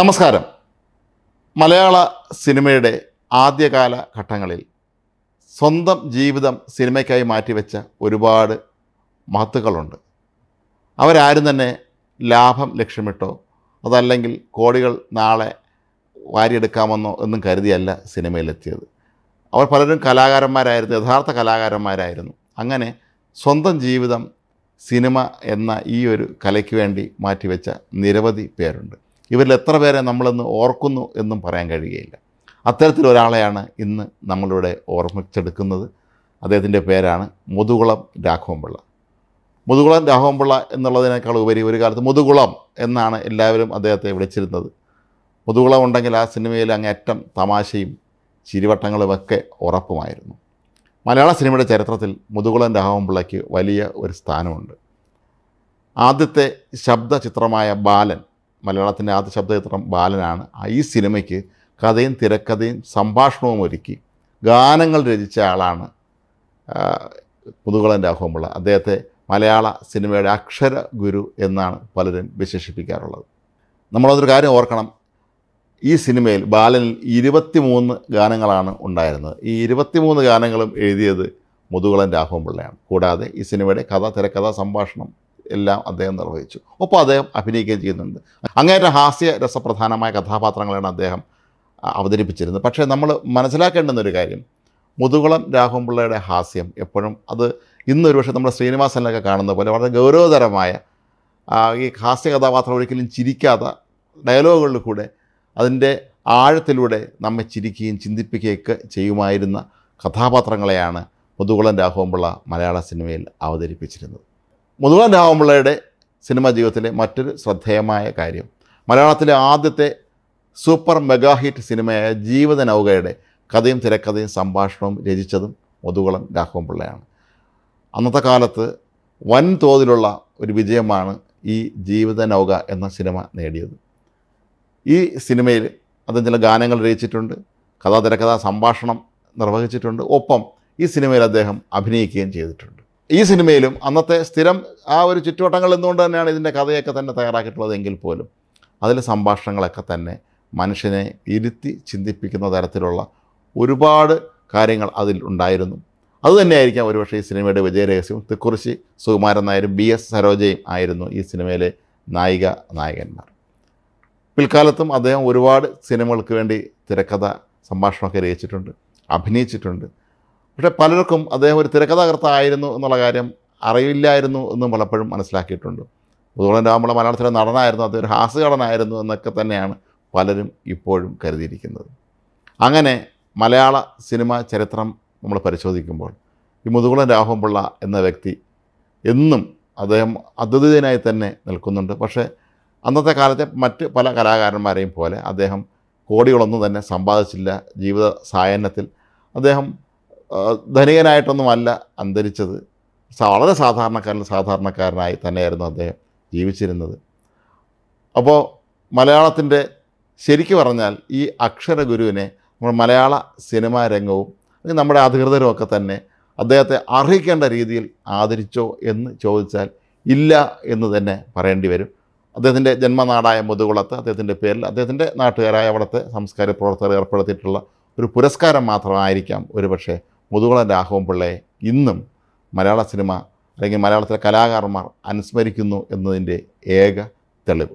നമസ്കാരം മലയാള സിനിമയുടെ ആദ്യകാല ഘട്ടങ്ങളിൽ സ്വന്തം ജീവിതം സിനിമയ്ക്കായി മാറ്റിവെച്ച ഒരുപാട് മഹത്തുക്കളുണ്ട് അവരാരും തന്നെ ലാഭം ലക്ഷ്യമിട്ടോ അതല്ലെങ്കിൽ കോടികൾ നാളെ വാരിയെടുക്കാമെന്നോ എന്നും കരുതിയല്ല സിനിമയിലെത്തിയത് അവർ പലരും കലാകാരന്മാരായിരുന്നു യഥാർത്ഥ കലാകാരന്മാരായിരുന്നു അങ്ങനെ സ്വന്തം ജീവിതം സിനിമ എന്ന ഈ ഒരു കലയ്ക്ക് വേണ്ടി മാറ്റിവെച്ച നിരവധി പേരുണ്ട് ഇവരിൽ എത്ര പേരെ നമ്മളെന്ന് ഓർക്കുന്നു എന്നും പറയാൻ കഴിയുകയില്ല അത്തരത്തിലൊരാളെയാണ് ഇന്ന് നമ്മളിവിടെ ഓർമ്മിച്ചെടുക്കുന്നത് അദ്ദേഹത്തിൻ്റെ പേരാണ് മുതുകുളം രാഘവൻപിള്ള മുതുകുളം രാഘവൻപിള്ള എന്നുള്ളതിനേക്കാൾ ഉപരി ഒരു കാലത്ത് മുതുകുളം എന്നാണ് എല്ലാവരും അദ്ദേഹത്തെ വിളിച്ചിരുന്നത് മുതുകുളം ഉണ്ടെങ്കിൽ ആ സിനിമയിൽ അങ്ങേറ്റം തമാശയും ചിരിവട്ടങ്ങളുമൊക്കെ ഉറപ്പുമായിരുന്നു മലയാള സിനിമയുടെ ചരിത്രത്തിൽ മുതുകുളം രാഘവൻപിള്ളയ്ക്ക് വലിയ ഒരു സ്ഥാനമുണ്ട് ആദ്യത്തെ ശബ്ദ ചിത്രമായ ബാലൻ മലയാളത്തിൻ്റെ ആദ്യ ശബ്ദചിത്രം ബാലനാണ് ഈ സിനിമയ്ക്ക് കഥയും തിരക്കഥയും സംഭാഷണവും ഒരുക്കി ഗാനങ്ങൾ രചിച്ച ആളാണ് മുതുകുളൻ രാഘവമ്പിള്ള അദ്ദേഹത്തെ മലയാള സിനിമയുടെ അക്ഷര ഗുരു എന്നാണ് പലരും വിശേഷിപ്പിക്കാറുള്ളത് നമ്മളതൊരു കാര്യം ഓർക്കണം ഈ സിനിമയിൽ ബാലനിൽ ഇരുപത്തിമൂന്ന് ഗാനങ്ങളാണ് ഉണ്ടായിരുന്നത് ഈ ഇരുപത്തിമൂന്ന് ഗാനങ്ങളും എഴുതിയത് മുതുകുളൻ രാഘവൻ കൂടാതെ ഈ സിനിമയുടെ കഥ തിരക്കഥ സംഭാഷണം എല്ലാം അദ്ദേഹം നിർവഹിച്ചു ഒപ്പം അദ്ദേഹം അഭിനയിക്കുകയും ചെയ്യുന്നുണ്ട് അങ്ങേറ്റ ഹാസ്യ രസപ്രധാനമായ കഥാപാത്രങ്ങളാണ് അദ്ദേഹം അവതരിപ്പിച്ചിരുന്നത് പക്ഷേ നമ്മൾ ഒരു കാര്യം മുതുകുളം പിള്ളയുടെ ഹാസ്യം എപ്പോഴും അത് ഇന്നൊരു പക്ഷേ നമ്മുടെ ശ്രീനിവാസനിലൊക്കെ കാണുന്ന പോലെ വളരെ ഗൗരവതരമായ ഈ ഹാസ്യ കഥാപാത്രം ഒരിക്കലും ചിരിക്കാത്ത ഡയലോഗുകളിൽ കൂടെ അതിൻ്റെ ആഴത്തിലൂടെ നമ്മെ ചിരിക്കുകയും ചിന്തിപ്പിക്കുകയൊക്കെ ചെയ്യുമായിരുന്ന കഥാപാത്രങ്ങളെയാണ് മുതുകുളം രാഘവൻപിള്ള മലയാള സിനിമയിൽ അവതരിപ്പിച്ചിരുന്നത് മുതുകാൻ രാമപിള്ളയുടെ സിനിമാ ജീവിതത്തിലെ മറ്റൊരു ശ്രദ്ധേയമായ കാര്യം മലയാളത്തിലെ ആദ്യത്തെ സൂപ്പർ മെഗാ ഹിറ്റ് സിനിമയായ ജീവിത നൗകയുടെ കഥയും തിരക്കഥയും സംഭാഷണവും രചിച്ചതും മുതുകുളം രാഘവൻപിള്ളയാണ് അന്നത്തെ കാലത്ത് വൻ ഒരു വിജയമാണ് ഈ ജീവിത നൗക എന്ന സിനിമ നേടിയത് ഈ സിനിമയിൽ അദ്ദേഹം ചില ഗാനങ്ങൾ രചിച്ചിട്ടുണ്ട് കഥാ തിരക്കഥാ സംഭാഷണം നിർവഹിച്ചിട്ടുണ്ട് ഒപ്പം ഈ സിനിമയിൽ അദ്ദേഹം അഭിനയിക്കുകയും ചെയ്തിട്ടുണ്ട് ഈ സിനിമയിലും അന്നത്തെ സ്ഥിരം ആ ഒരു ചുറ്റുവട്ടങ്ങൾ എന്തുകൊണ്ട് തന്നെയാണ് ഇതിൻ്റെ കഥയൊക്കെ തന്നെ തയ്യാറാക്കിയിട്ടുള്ളത് എങ്കിൽ പോലും അതിലെ സംഭാഷണങ്ങളൊക്കെ തന്നെ മനുഷ്യനെ ഇരുത്തി ചിന്തിപ്പിക്കുന്ന തരത്തിലുള്ള ഒരുപാട് കാര്യങ്ങൾ അതിൽ ഉണ്ടായിരുന്നു അതുതന്നെയായിരിക്കാം ഒരുപക്ഷെ ഈ സിനിമയുടെ വിജയരഹസ്യം തിക്കുറിശി സുകുമാരൻ നായരും ബി എസ് സരോജയും ആയിരുന്നു ഈ സിനിമയിലെ നായിക നായകന്മാർ പിൽക്കാലത്തും അദ്ദേഹം ഒരുപാട് സിനിമകൾക്ക് വേണ്ടി തിരക്കഥ സംഭാഷണമൊക്കെ രചിച്ചിട്ടുണ്ട് അഭിനയിച്ചിട്ടുണ്ട് പക്ഷേ പലർക്കും അദ്ദേഹം ഒരു തിരക്കഥാകൃത്തായിരുന്നു എന്നുള്ള കാര്യം അറിയില്ലായിരുന്നു എന്നും പലപ്പോഴും മനസ്സിലാക്കിയിട്ടുണ്ട് തന്നെ നമ്മളെ മലയാളത്തിലെ നടനായിരുന്നു അദ്ദേഹം ഒരു ഹാസ്യഘടനായിരുന്നു എന്നൊക്കെ തന്നെയാണ് പലരും ഇപ്പോഴും കരുതിയിരിക്കുന്നത് അങ്ങനെ മലയാള സിനിമ ചരിത്രം നമ്മൾ പരിശോധിക്കുമ്പോൾ ഈ മുതുകുളം രാഘവൻപിള്ള എന്ന വ്യക്തി എന്നും അദ്ദേഹം അദ്വിതീയനായി തന്നെ നിൽക്കുന്നുണ്ട് പക്ഷേ അന്നത്തെ കാലത്തെ മറ്റ് പല കലാകാരന്മാരെയും പോലെ അദ്ദേഹം കോടികളൊന്നും തന്നെ സമ്പാദിച്ചില്ല ജീവിത സായന്നത്തിൽ അദ്ദേഹം ധനികനായിട്ടൊന്നും അല്ല അന്തരിച്ചത് വളരെ സാധാരണക്കാരൻ സാധാരണക്കാരനായി തന്നെയായിരുന്നു അദ്ദേഹം ജീവിച്ചിരുന്നത് അപ്പോൾ മലയാളത്തിൻ്റെ ശരിക്ക് പറഞ്ഞാൽ ഈ അക്ഷരഗുരുവിനെ നമ്മുടെ മലയാള സിനിമാ രംഗവും നമ്മുടെ ഒക്കെ തന്നെ അദ്ദേഹത്തെ അർഹിക്കേണ്ട രീതിയിൽ ആദരിച്ചോ എന്ന് ചോദിച്ചാൽ ഇല്ല എന്ന് തന്നെ പറയേണ്ടി വരും അദ്ദേഹത്തിൻ്റെ ജന്മനാടായ മുതുകുളത്ത് അദ്ദേഹത്തിൻ്റെ പേരിൽ അദ്ദേഹത്തിൻ്റെ നാട്ടുകാരായ അവിടുത്തെ സംസ്കാര പ്രവർത്തകർ ഏർപ്പെടുത്തിയിട്ടുള്ള ഒരു പുരസ്കാരം മാത്രമായിരിക്കാം ഒരുപക്ഷെ മുതുകുളൻ രാഘവൻ പിള്ളയെ ഇന്നും മലയാള സിനിമ അല്ലെങ്കിൽ മലയാളത്തിലെ കലാകാരന്മാർ അനുസ്മരിക്കുന്നു എന്നതിൻ്റെ ഏക തെളിവ്